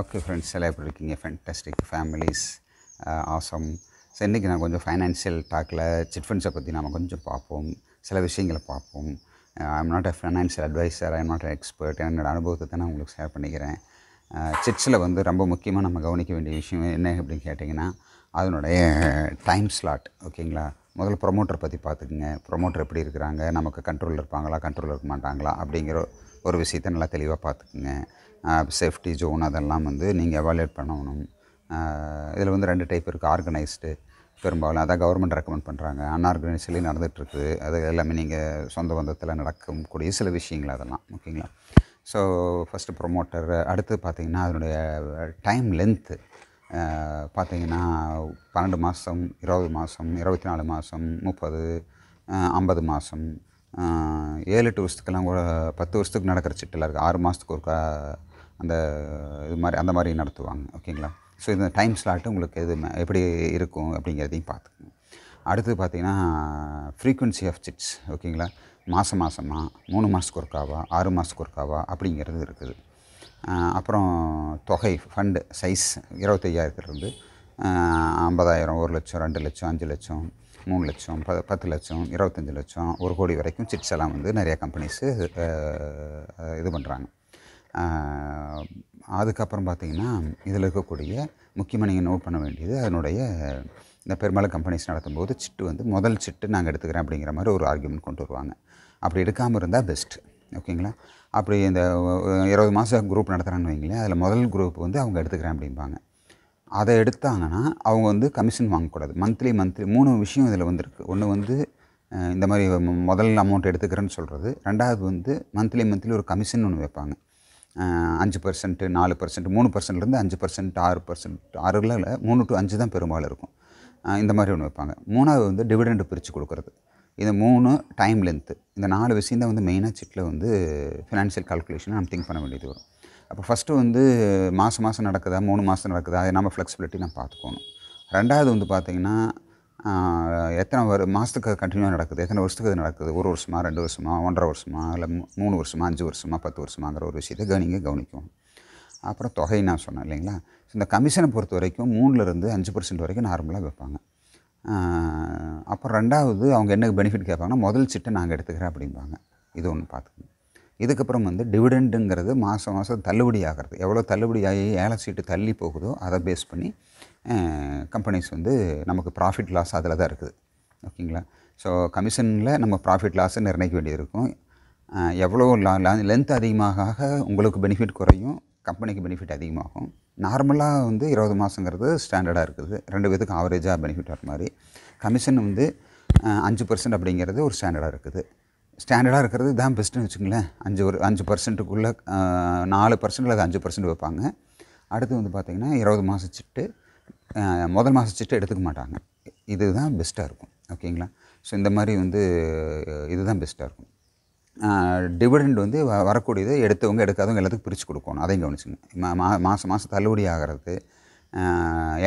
okay friends எல்லாம் எப்படி இருக்கீங்க ஃபேன்டாஸ்டிக் ஃபேமிலிஸ் ஆசம் ஸோ இன்றைக்கி நான் கொஞ்சம் ஃபைனான்ஷியல் டாக்கில் சிட் ஃபண்ட்ஸை பற்றி நம்ம கொஞ்சம் பார்ப்போம் சில விஷயங்களை பார்ப்போம் am not a financial advisor am not a expert என்னோடய அனுபவத்தை தான் நான் உங்களுக்கு ஷேர் பண்ணிக்கிறேன் சிட்ஸில் uh, வந்து ரொம்ப முக்கியமாக நம்ம கவனிக்க வேண்டிய விஷயம் என்ன அப்படின்னு கேட்டிங்கன்னா அதனுடைய டைம் ஸ்லாட் ஓகேங்களா முதல்ல ப்ரொமோட்டர் பற்றி பார்த்துக்குங்க ப்ரொமோட்டர் எப்படி இருக்கிறாங்க நமக்கு கண்ட்ரோலில் இருப்பாங்களா கண்ட்ரோலில் இருக்க மாட்டாங்களா அப்படிங்கிற ஒரு விஷயத்தை நல்லா தெளிவாக பார்த்துக்குங்க சேஃப்டி ஜோன் அதெல்லாம் வந்து நீங்கள் எவாலுவேட் பண்ணணும் இதில் வந்து ரெண்டு டைப் இருக்குது ஆர்கனைஸ்டு பெரும்பாலும் அதான் கவர்மெண்ட் ரெக்கமெண்ட் பண்ணுறாங்க அன்ஆர்கனைஸ்ட்லேயும் நடந்துகிட்ருக்குது அது எல்லாமே நீங்கள் சொந்த பந்தத்தில் நடக்கக்கூடிய சில விஷயங்கள் அதெல்லாம் ஓகேங்களா ஸோ ஃபஸ்ட்டு ப்ரொமோட்டர் அடுத்து பார்த்திங்கன்னா அதனுடைய டைம் லென்த்து பார்த்திங்கன்னா பன்னெண்டு மாதம் இருபது மாதம் இருபத்தி நாலு மாதம் முப்பது ஐம்பது மாதம் ஏழு எட்டு வருஷத்துக்கெல்லாம் கூட பத்து வருஷத்துக்கு நடக்கிற சிட்டெல்லாம் இருக்குது ஆறு மாதத்துக்கு ஒரு அந்த இது மாதிரி அந்த மாதிரி நடத்துவாங்க ஓகேங்களா ஸோ இந்த டைம் ஸ்லாட்டு உங்களுக்கு எது எப்படி இருக்கும் அப்படிங்கிறதையும் பார்த்துக்கணும் அடுத்து பார்த்திங்கன்னா ஃப்ரீக்குவென்சி ஆஃப் சிட்ஸ் ஓகேங்களா மாதம் மாதமாக மூணு மாதத்துக்கு ஒருக்காவா ஆறு மாதத்துக்கு ஒருக்காவா அப்படிங்கிறது இருக்குது அப்புறம் தொகை ஃபண்டு சைஸ் இருபத்தையாயிரத்துலேருந்து ஐம்பதாயிரம் ஒரு லட்சம் ரெண்டு லட்சம் அஞ்சு லட்சம் மூணு லட்சம் ப பத்து லட்சம் இருபத்தஞ்சி லட்சம் ஒரு கோடி வரைக்கும் சிட்ஸ் எல்லாம் வந்து நிறைய கம்பெனிஸு இது பண்ணுறாங்க அதுக்கப்புறம் பார்த்திங்கன்னா இதில் இருக்கக்கூடிய முக்கியமாக நீங்கள் நோட் பண்ண வேண்டியது அதனுடைய இந்த பெரும்பாலும் கம்பெனிஸ் நடத்தும் போது சிட்டு வந்து முதல் சிட்டு நாங்கள் எடுத்துக்கிறேன் அப்படிங்கிற மாதிரி ஒரு ஆர்கியூமெண்ட் கொண்டு வருவாங்க அப்படி எடுக்காமல் இருந்தால் பெஸ்ட் ஓகேங்களா அப்படி இந்த இருபது மாதம் குரூப் நடத்துகிறான்னு வைங்களேன் அதில் முதல் குரூப் வந்து அவங்க எடுத்துக்கிறேன் அப்படிம்பாங்க அதை எடுத்தாங்கன்னா அவங்க வந்து கமிஷன் வாங்கக்கூடாது மந்த்லி மந்த்லி மூணு விஷயம் இதில் வந்துருக்கு ஒன்று வந்து இந்த மாதிரி முதல் அமௌண்ட் எடுத்துக்கிறேன்னு சொல்கிறது ரெண்டாவது வந்து மந்த்லி மந்த்லி ஒரு கமிஷன் ஒன்று வைப்பாங்க அஞ்சு பர்சன்ட்டு நாலு பர்சன்ட் மூணு பர்சன்ட்லேருந்து அஞ்சு பர்சன்ட் ஆறு பர்சன்ட் ஆறுல மூணு டு அஞ்சு தான் பெரும்பாலும் இருக்கும் இந்த மாதிரி ஒன்று வைப்பாங்க மூணாவது வந்து டிவிடெண்டு பிரித்து கொடுக்குறது இந்த மூணு டைம் லென்த்து இந்த நாலு விஷயம் தான் வந்து மெயினாக சிட்டில் வந்து ஃபினான்ஷியல் கால்குலேஷனை நம்ம திங்க் பண்ண வேண்டியது வரும் அப்போ ஃபஸ்ட்டு வந்து மாதம் மாதம் நடக்குதா மூணு மாதம் நடக்குதா அதை நம்ம ஃப்ளெக்சிபிலிட்டி நம்ம பார்த்துக்கணும் ரெண்டாவது வந்து பார்த்திங்கன்னா எத்தனை வரு மாதத்துக்கு கண்டினியூவாக நடக்குது எத்தனை வருஷத்துக்கு அது நடக்குது ஒரு வருஷமாக ரெண்டு வருஷமா ஒன்றரை வருஷமா இல்லை மூணு வருஷமா அஞ்சு வருஷமா பத்து வருஷமாங்கிற ஒரு விஷயத்தை கவனிங்க கவனிக்கணும் அப்புறம் தொகை நான் சொன்னேன் இல்லைங்களா இந்த கமிஷனை பொறுத்த வரைக்கும் மூணுலேருந்து அஞ்சு பர்சன்ட் வரைக்கும் நார்மலாக வைப்பாங்க அப்புறம் ரெண்டாவது அவங்க என்ன பெனிஃபிட் கேட்பாங்கன்னா முதல் சிட்டை நாங்கள் எடுத்துக்கிறேன் அப்படிம்பாங்க இது ஒன்று பார்த்துக்கணும் இதுக்கப்புறம் வந்து டிவிடெண்டுங்கிறது மாதம் மாதம் தள்ளுபடி ஆகிறது எவ்வளோ தள்ளுபடி ஆகி ஏழை சீட்டு தள்ளி போகுதோ அதை பேஸ் பண்ணி கம்பெனிஸ் வந்து நமக்கு ப்ராஃபிட் லாஸ் அதில் தான் இருக்குது ஓகேங்களா ஸோ கமிஷனில் நம்ம ப்ராஃபிட் லாஸை நிர்ணயிக்க வேண்டியது இருக்கும் எவ்வளோ லா லென்த் அதிகமாக உங்களுக்கு பெனிஃபிட் குறையும் கம்பெனிக்கு பெனிஃபிட் அதிகமாகும் நார்மலாக வந்து இருபது மாதங்கிறது ஸ்டாண்டர்டாக இருக்குது ரெண்டு பேத்துக்கும் ஆவரேஜாக பெனிஃபிட் ஆகிற மாதிரி கமிஷன் வந்து அஞ்சு பர்சன்ட் அப்படிங்கிறது ஒரு ஸ்டாண்டர்டாக இருக்குது ஸ்டாண்டர்டாக இருக்கிறது தான் பெஸ்ட்டுன்னு வச்சுங்களேன் அஞ்சு ஒரு அஞ்சு பர்சன்ட்டுக்குள்ளே நாலு பர்சன்ட் அல்லது அஞ்சு பர்சன்ட் வைப்பாங்க அடுத்து வந்து பார்த்திங்கன்னா இருபது மாதம் சிட்டு முதல் மாதம் சிட்டு எடுத்துக்க மாட்டாங்க இதுதான் பெஸ்ட்டாக இருக்கும் ஓகேங்களா ஸோ இந்த மாதிரி வந்து இதுதான் பெஸ்ட்டாக இருக்கும் டிவிடெண்ட் வந்து வரக்கூடியது எடுத்தவங்க எடுக்காதவங்க எல்லாத்துக்கும் பிரித்து கொடுக்கணும் அதையும் கவனிச்சுங்க மா மாதம் மாதம் தள்ளுபடி ஆகிறது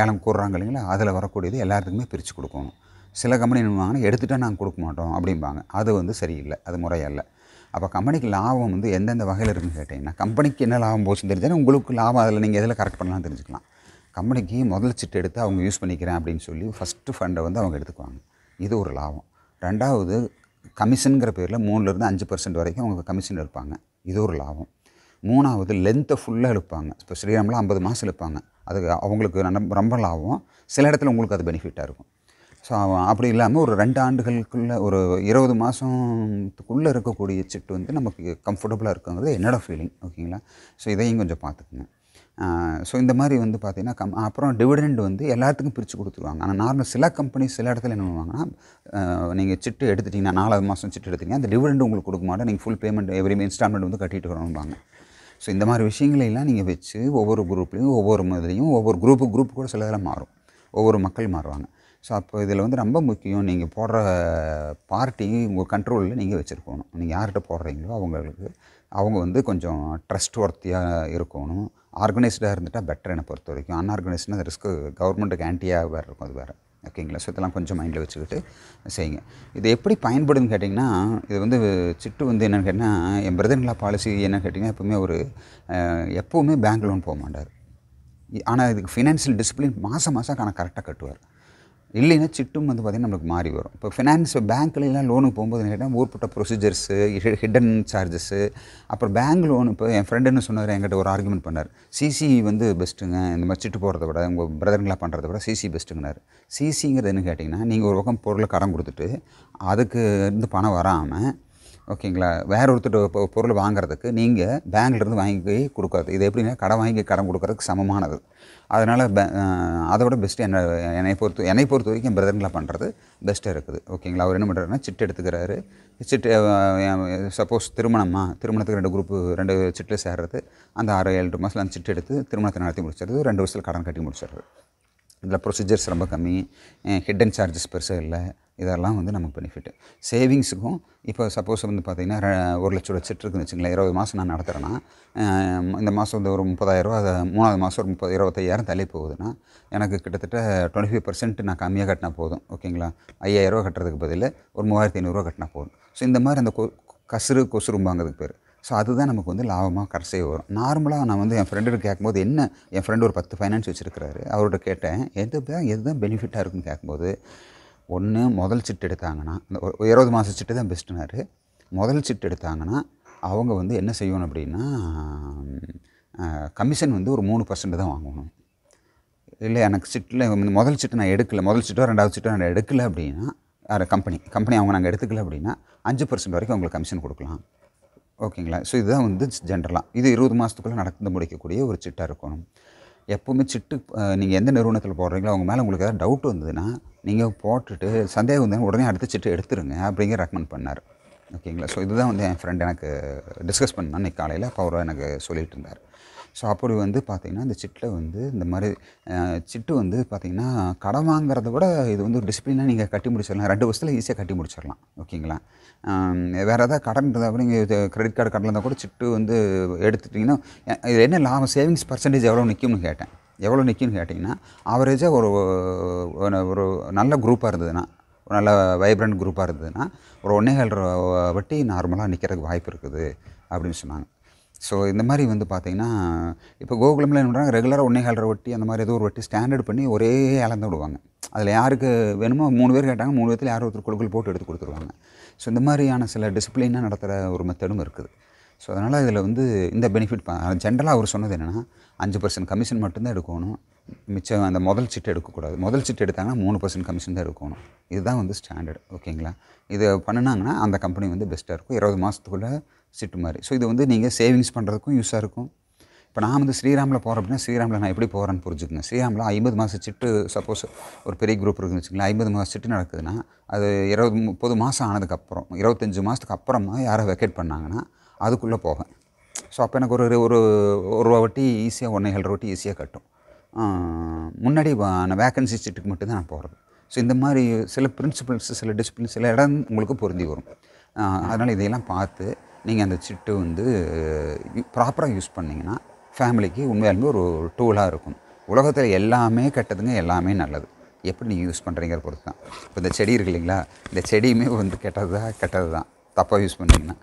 ஏலம் கூடுறாங்க இல்லைங்களா அதில் வரக்கூடியது எல்லாத்துக்குமே பிரித்து கொடுக்கணும் சில கம்பெனி என்ன வாங்கினா நாங்கள் கொடுக்க மாட்டோம் அப்படிம்பாங்க அது வந்து சரியில்லை அது முறையல்ல அப்போ கம்பெனிக்கு லாபம் வந்து எந்தெந்த வகையில் இருக்குன்னு கேட்டிங்கன்னா கம்பெனிக்கு என்ன லாபம் போச்சுன்னு தெரிஞ்சாலும் உங்களுக்கு லாபம் அதில் நீங்கள் எதில் கரெக்ட் பண்ணலாம் தெரிஞ்சுக்கலாம் கம்பெனிக்கு முதல் சிட்டு எடுத்து அவங்க யூஸ் பண்ணிக்கிறேன் அப்படின்னு சொல்லி ஃபஸ்ட்டு ஃபண்டை வந்து அவங்க எடுத்துக்குவாங்க இது ஒரு லாபம் ரெண்டாவது கமிஷனுங்கிற பேரில் மூணுலேருந்து அஞ்சு பர்சன்ட் வரைக்கும் அவங்க கமிஷன் எடுப்பாங்க இது ஒரு லாபம் மூணாவது லென்த்தை ஃபுல்லாக எடுப்பாங்க இப்போ ஸ்ரீராமில் ஐம்பது மாதம் இழுப்பாங்க அது அவங்களுக்கு ரொம்ப லாபம் சில இடத்துல உங்களுக்கு அது பெனிஃபிட்டாக இருக்கும் ஸோ அப்படி இல்லாமல் ஒரு ரெண்டு ஆண்டுகளுக்குள்ளே ஒரு இருபது மாதத்துக்குள்ளே இருக்கக்கூடிய சிட்டு வந்து நமக்கு கம்ஃபர்டபுளாக இருக்குங்கிறது என்னோடய ஃபீலிங் ஓகேங்களா ஸோ இதையும் கொஞ்சம் பார்த்துக்குங்க ஸோ இந்த மாதிரி வந்து பார்த்திங்கன்னா கம் அப்புறம் டிவிடெண்ட் வந்து எல்லாத்துக்கும் பிரித்து கொடுத்துருவாங்க ஆனால் நார்மல் சில கம்பெனி சில இடத்துல என்ன பண்ணுவாங்கன்னா நீங்கள் சிட்டு எடுத்துட்டிங்கன்னா நாலாவது மாதம் சிட்டு எடுத்துட்டிங்கன்னா அந்த டிவிடெண்ட் உங்களுக்கு கொடுக்க மாட்டேன் நீங்கள் ஃபுல் பேமெண்ட் எவ்ரி இன்ஸ்டால்மெண்ட் வந்து கட்டிட்டு வரணும்பாங்க ஸோ இந்த மாதிரி விஷயங்களெல்லாம் நீங்கள் வச்சு ஒவ்வொரு குரூப்லேயும் ஒவ்வொரு இதுலையும் ஒவ்வொரு குரூப்பு குரூப் கூட சில இதெல்லாம் மாறும் ஒவ்வொரு மக்கள் மாறுவாங்க ஸோ அப்போ இதில் வந்து ரொம்ப முக்கியம் நீங்கள் போடுற பார்ட்டி உங்கள் கண்ட்ரோலில் நீங்கள் வச்சுருக்கணும் நீங்கள் யார்கிட்ட போடுறீங்களோ அவங்களுக்கு அவங்க வந்து கொஞ்சம் ட்ரஸ்ட் ஒர்த்தியாக இருக்கணும் ஆர்கனைஸ்டாக இருந்துட்டால் பெட்டர் என்னை பொறுத்த வரைக்கும் அன்ஆர்கனைஸ்டுனா அந்த ரிஸ்க்கு கவர்மெண்ட்டுக்கு ஆன்டியாக வேறு இருக்கும் அது வேறு ஓகேங்களா ஸோ இதெல்லாம் கொஞ்சம் மைண்டில் வச்சுக்கிட்டு செய்யுங்க இது எப்படி பயன்படுதுன்னு கேட்டிங்கன்னா இது வந்து சிட்டு வந்து என்னென்னு கேட்டிங்கன்னா என் பிரதர்ங்களா பாலிசி என்னன்னு கேட்டிங்கன்னா எப்போவுமே ஒரு எப்போவுமே பேங்க் லோன் போக மாட்டார் ஆனால் இதுக்கு ஃபினான்ஷியல் டிசிப்ளின் மாதம் மாதம் ஆனால் கரெக்டாக கட்டுவார் இல்லைன்னா சிட்டும் வந்து பார்த்திங்கன்னா நம்மளுக்கு மாறி வரும் இப்போ ஃபினான்ஸ் பேங்க்லாம் லோனுக்கு போகும்போது கேட்டால் ஊர்பட்ட ப்ரொசீஜர்ஸு ஹிடன் சார்ஜஸ்ஸு அப்புறம் பேங்க் லோன் இப்போ என் ஃப்ரெண்டுன்னு சொன்னார் என்கிட்ட ஒரு ஆர்குமெண்ட் பண்ணார் சிசி வந்து பெஸ்ட்டுங்க இந்த மாதிரி சிட்டு போகிறத விட உங்கள் பிரதருங்களாக பண்ணுறத விட சிசி பெஸ்ட்டுங்கிறார் சிசிங்கிறது என்ன கேட்டிங்கன்னா நீங்கள் ஒரு பக்கம் பொருளை கடன் கொடுத்துட்டு அதுக்கு இருந்து பணம் வராமல் ஓகேங்களா வேற ஒருத்தர் பொருள் வாங்குறதுக்கு நீங்கள் பேங்க்லேருந்து வாங்கி கொடுக்காது இது எப்படின்னா கடன் வாங்கி கடன் கொடுக்குறதுக்கு சமமானது அதனால் அதோட பெஸ்ட்டு என்ன என்னை பொறுத்து என்னை பொறுத்த வரைக்கும் பிரதர்களை பண்ணுறது பெஸ்ட்டாக இருக்குது ஓகேங்களா அவர் என்ன பண்ணுறாருன்னா சிட்டு எடுத்துக்கிறாரு சிட்டு சப்போஸ் திருமணமா திருமணத்துக்கு ரெண்டு குரூப்பு ரெண்டு சிட்டில் சேர்றது அந்த ஆறு ஏழு மாதத்தில் அந்த சிட்டு எடுத்து திருமணத்தை நடத்தி முடிச்சிடுறது ரெண்டு வருஷத்தில் கடன் கட்டி முடிச்சிடுறது இதில் ப்ரொசீஜர்ஸ் ரொம்ப கம்மி அண்ட் சார்ஜஸ் பெருசாக இல்லை இதெல்லாம் வந்து நமக்கு பெனிஃபிட் சேவிங்ஸுக்கும் இப்போ சப்போஸ் வந்து பார்த்திங்கன்னா ஒரு லட்சம் ரூபா செட் இருக்குன்னு வச்சுங்களேன் இருபது மாதம் நான் நடத்துகிறேன்னா இந்த மாதம் வந்து ஒரு முப்பதாயிரரூவா அதை மூணாவது மாதம் ஒரு முப்பது இருபத்தையாயிரம் தள்ளி போகுதுன்னா எனக்கு கிட்டத்தட்ட டுவெண்ட்டி ஃபைவ் பர்சன்ட் நான் கம்மியாக கட்டினா போதும் ஓகேங்களா ஐயாயிரரூவா கட்டுறதுக்கு பதில் ஒரு மூவாயிரத்தி ஐநூறுரூவா கட்டினா போதும் ஸோ இந்த மாதிரி அந்த கசுறு கொசுரும்பாங்கிறதுக்கு பேர் ஸோ அதுதான் நமக்கு வந்து லாபமாக கடைசியாக வரும் நார்மலாக நான் வந்து என் ஃப்ரெண்டு கேட்கும்போது என்ன என் ஃப்ரெண்டு ஒரு பத்து ஃபைனான்ஸ் வச்சுருக்கிறாரு அவர்கிட்ட கேட்டேன் எது தான் எது தான் பெனிஃபிட்டாக இருக்குன்னு கேட்கும்போது ஒன்று முதல் சிட்டு எடுத்தாங்கன்னா இந்த இருபது மாத சிட்டு தான் பெஸ்ட்டுனார் முதல் சிட்டு எடுத்தாங்கன்னா அவங்க வந்து என்ன செய்யணும் அப்படின்னா கமிஷன் வந்து ஒரு மூணு பர்சன்ட் தான் வாங்கணும் இல்லை எனக்கு சிட்டில் முதல் சிட்டு நான் எடுக்கலை முதல் சிட்டோ ரெண்டாவது சிட்டோ நான் எடுக்கலை அப்படின்னா கம்பெனி கம்பெனி அவங்க நாங்கள் எடுத்துக்கல அப்படின்னா அஞ்சு பர்சன்ட் வரைக்கும் அவங்களுக்கு கமிஷன் கொடுக்கலாம் ஓகேங்களா ஸோ இதுதான் வந்து ஜென்ரலாக இது இருபது மாதத்துக்குள்ளே நடந்து முடிக்கக்கூடிய ஒரு சிட்டாக இருக்கணும் எப்போவுமே சிட்டு நீங்கள் எந்த நிறுவனத்தில் போடுறீங்களோ அவங்க மேலே உங்களுக்கு ஏதாவது டவுட் வந்ததுன்னா நீங்கள் போட்டுட்டு சந்தேகம் வந்து உடனே அடுத்த சிட்டு எடுத்துருங்க அப்படிங்கிற ரெக்கமெண்ட் பண்ணார் ஓகேங்களா ஸோ இதுதான் வந்து என் ஃப்ரெண்ட் எனக்கு டிஸ்கஸ் இன்றைக்கி காலையில் அப்போ அவர் எனக்கு சொல்லிகிட்டு இருந்தார் ஸோ அப்படி வந்து பார்த்திங்கன்னா இந்த சிட்டில் வந்து இந்த மாதிரி சிட்டு வந்து பார்த்திங்கன்னா கடன் வாங்குறத விட இது வந்து ஒரு டிசிப்ளினாக நீங்கள் கட்டி முடிச்சிடலாம் ரெண்டு வருஷத்தில் ஈஸியாக கட்டி முடிச்சிடலாம் ஓகேங்களா வேறு ஏதாவது கடன் இருந்தால் கூட நீங்கள் கிரெடிட் கார்டு கடன் இருந்தால் கூட சிட்டு வந்து எடுத்துட்டிங்கன்னா இது என்ன லாபம் சேவிங்ஸ் பர்சன்டேஜ் எவ்வளோ நிற்கும்னு கேட்டேன் எவ்வளோ நிற்கும்னு கேட்டிங்கன்னா ஆவரேஜாக ஒரு ஒரு நல்ல குரூப்பாக இருந்ததுன்னா ஒரு நல்ல வைப்ரண்ட் குரூப்பாக இருந்ததுன்னா ஒரு ஒன்றே கால் வட்டி நார்மலாக நிற்கிறதுக்கு வாய்ப்பு இருக்குது அப்படின்னு சொன்னாங்க ஸோ இந்த மாதிரி வந்து பார்த்திங்கன்னா இப்போ கோகுலமில் என்ன பண்ணுறாங்க ரெகுலராக ஒன்றே காலரை ஒட்டி அந்த மாதிரி ஏதோ ஒரு வட்டி ஸ்டாண்டர்ட் பண்ணி ஒரே இழந்து விடுவாங்க அதில் யாருக்கு வேணுமோ மூணு பேர் கேட்டாங்க மூணு பேர்த்தில் யார் ஒருத்தர் குழுக்கள் போட்டு எடுத்து கொடுத்துருவாங்க ஸோ இந்த மாதிரியான சில டிசிப்ளினாக நடத்துகிற ஒரு மெத்தடும் இருக்குது ஸோ அதனால் இதில் வந்து இந்த பெனிஃபிட் ஜென்ரலாக அவர் சொன்னது என்னென்னா அஞ்சு பர்சன்ட் கமிஷன் மட்டும்தான் எடுக்கணும் மிச்சம் அந்த முதல் சிட்டு எடுக்கக்கூடாது முதல் சிட்டு எடுத்தாங்கன்னா மூணு பர்சன்ட் கமிஷன் தான் எடுக்கணும் இதுதான் வந்து ஸ்டாண்டர்ட் ஓகேங்களா இது பண்ணினாங்கன்னா அந்த கம்பெனி வந்து பெஸ்ட்டாக இருக்கும் இருபது மாதத்துக்குள்ளே சிட்டு மாதிரி ஸோ இது வந்து நீங்கள் சேவிங்ஸ் பண்ணுறதுக்கும் யூஸாக இருக்கும் இப்போ நான் வந்து ஸ்ரீராமில் போகிறேன் அப்படின்னா ஸ்ரீராமில் நான் எப்படி போகிறேன்னு புரிஞ்சுக்கங்க ஸ்ரீராமில் ஐம்பது மாதம் சிட்டு சப்போஸ் ஒரு பெரிய குரூப் இருக்குன்னு வச்சுக்கோங்களேன் ஐம்பது மாதம் சிட்டு நடக்குதுன்னா அது இருபது முப்பது மாதம் ஆனதுக்கப்புறம் இருபத்தஞ்சி மாதத்துக்கு அப்புறமா யாரை வெக்கேட் பண்ணாங்கன்னா அதுக்குள்ளே போவேன் ஸோ அப்போ எனக்கு ஒரு ஒரு ஒரு ரூபா வட்டி ஈஸியாக ஒன்றே ஏழு வட்டி ஈஸியாக கட்டும் முன்னாடி நான் வேக்கன்சி சீட்டுக்கு மட்டும்தான் நான் போகிறது ஸோ இந்த மாதிரி சில பிரின்சிபல்ஸ் சில டிசிப்ளின் சில இடம் உங்களுக்கு பொருந்தி வரும் அதனால் இதையெல்லாம் பார்த்து நீங்கள் அந்த சிட்டு வந்து ப்ராப்பராக யூஸ் பண்ணிங்கன்னா ஃபேமிலிக்கு உண்மையாலுமே ஒரு டூலாக இருக்கும் உலகத்தில் எல்லாமே கெட்டதுங்க எல்லாமே நல்லது எப்படி நீங்கள் யூஸ் பண்ணுறீங்கிற பொறுத்து தான் இப்போ இந்த செடி இருக்கு இல்லைங்களா இந்த செடியுமே வந்து கெட்டது தான் கெட்டது தான் தப்பாக யூஸ் பண்ணிங்கன்னா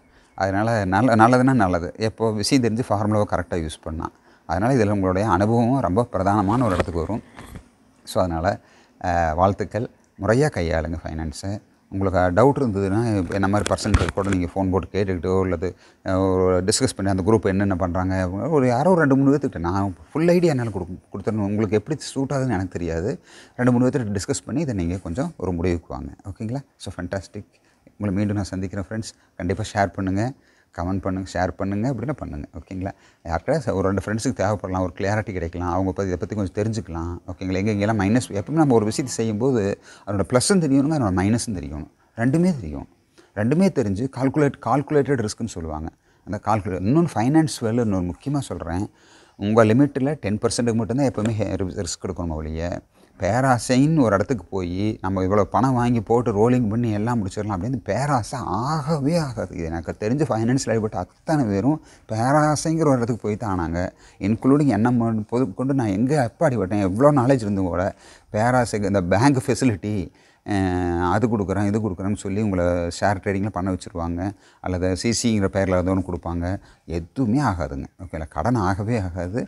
அதனால் நல்ல நல்லதுன்னா நல்லது எப்போ விஷயம் தெரிஞ்சு ஃபார்முலாவை கரெக்டாக யூஸ் பண்ணால் அதனால் இதில் உங்களுடைய அனுபவமும் ரொம்ப பிரதானமான ஒரு இடத்துக்கு வரும் ஸோ அதனால் வாழ்த்துக்கள் முறையாக கையாளுங்க ஃபைனான்ஸை உங்களுக்கு டவுட் இருந்ததுன்னா என்ன மாதிரி பர்சன்ட் கூட நீங்கள் ஃபோன் போட்டு கேட்டுக்கிட்டோ அல்லது ஒரு டிஸ்கஸ் பண்ணி அந்த குரூப் என்னென்ன பண்ணுறாங்க ஒரு யாரோ ரெண்டு மூணு பேர்த்துக்கிட்ட நான் ஃபுல் ஐடியா என்னால் கொடு கொடுத்துருணும் உங்களுக்கு எப்படி சூட் ஆகுதுன்னு எனக்கு தெரியாது ரெண்டு மூணு பேர்த்துட்டு டிஸ்கஸ் பண்ணி இதை நீங்கள் கொஞ்சம் ஒரு முடிவுக்கு வாங்க ஓகேங்களா ஸோ ஃபண்டாஸ்டிக் உங்களை மீண்டும் நான் சந்திக்கிறேன் ஃப்ரெண்ட்ஸ் கண்டிப்பாக ஷேர் பண்ணுங்கள் கமெண்ட் பண்ணுங்கள் ஷேர் பண்ணுங்கள் அப்படின்னா பண்ணுங்கள் ஓகேங்களா யாருக்கிட்ட ஒரு ரெண்டு ஃப்ரெண்ட்ஸுக்கு தேவைப்படலாம் ஒரு கிளாரிட்டி கிடைக்கலாம் அவங்க பற்றி இதை பற்றி கொஞ்சம் தெரிஞ்சுக்கலாம் ஓகேங்களா எங்கே எங்கெல்லாம் மைனஸ் எப்பவுமே நம்ம ஒரு விஷயத்தை செய்யும்போது அதனோட ப்ளஸ்ஸும் தெரியணுங்க அதனோட மைனஸும் தெரியணும் ரெண்டுமே தெரியும் ரெண்டுமே தெரிஞ்சு கால்குலேட் கால்குலேட்டட் ரிஸ்க்குன்னு சொல்லுவாங்க அந்த கால்குலேட் இன்னொன்று ஃபைனான்ஸ் வேலை இன்னொரு முக்கியமாக சொல்கிறேன் உங்கள் லிமிட்டில் டென் பர்சன்ட்டுக்கு மட்டும்தான் எப்போவுமே ரிஸ்க் எடுக்கணும் ஒழிய பேராசைன்னு ஒரு இடத்துக்கு போய் நம்ம இவ்வளோ பணம் வாங்கி போட்டு ரோலிங் பண்ணி எல்லாம் முடிச்சிடலாம் அப்படின்னு பேராசை ஆகவே ஆகாது இது எனக்கு தெரிஞ்ச ஃபைனான்ஸில் லைஃப்பட்டு அத்தனை பேரும் பேராசைங்கிற ஒரு இடத்துக்கு போய் தான் ஆனாங்க இன்க்ளூடிங் என்ன பொது கொண்டு நான் எங்கே அப்பாடிப்பட்டேன் எவ்வளோ நாலேஜ் இருந்தும் கூட பேராசைக்கு இந்த பேங்க் ஃபெசிலிட்டி அது கொடுக்குறேன் இது கொடுக்குறேன்னு சொல்லி உங்களை ஷேர் ட்ரேடிங்கில் பண்ண வச்சுருவாங்க அல்லது சிசிங்கிற பேரில் ஏதோ ஒன்று கொடுப்பாங்க எதுவுமே ஆகாதுங்க ஓகேங்களா கடன் ஆகவே ஆகாது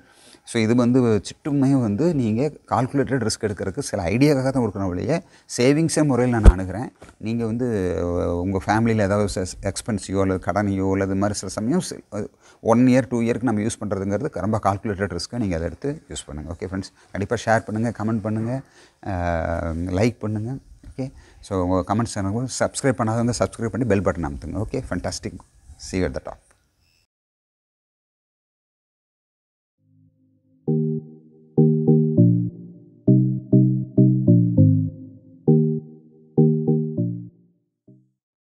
ஸோ இது வந்து சிட்டுமே வந்து நீங்கள் கால்குலேட்டட் ரிஸ்க் எடுக்கிறதுக்கு சில ஐடியாக்காக தான் கொடுக்கணும் இல்லையே சேவிங்ஸே முறையில் நான் அணுகிறேன் நீங்கள் வந்து உங்கள் ஃபேமிலியில் ஏதாவது எக்ஸ்பென்ஸையோ அல்லது கடனையோ அல்லது இது மாதிரி சில சமயம் ஒன் இயர் டூ இயருக்கு நம்ம யூஸ் பண்ணுறதுங்கிறது ரொம்ப கால்குலேட்டட் ரிஸ்க்கை நீங்கள் அதை எடுத்து யூஸ் பண்ணுங்கள் ஓகே ஃப்ரெண்ட்ஸ் கண்டிப்பாக ஷேர் பண்ணுங்கள் கமெண்ட் பண்ணுங்கள் லைக் பண்ணுங்கள் ஓகே ஸோ உங்கள் கமெண்ட்ஸ் எனக்கு சப்ஸ்கிரைப் பண்ணாதவங்க சப்ஸ்கிரைப் பண்ணி பெல் பட்டன் அமுத்துங்க okay fantastic see at the top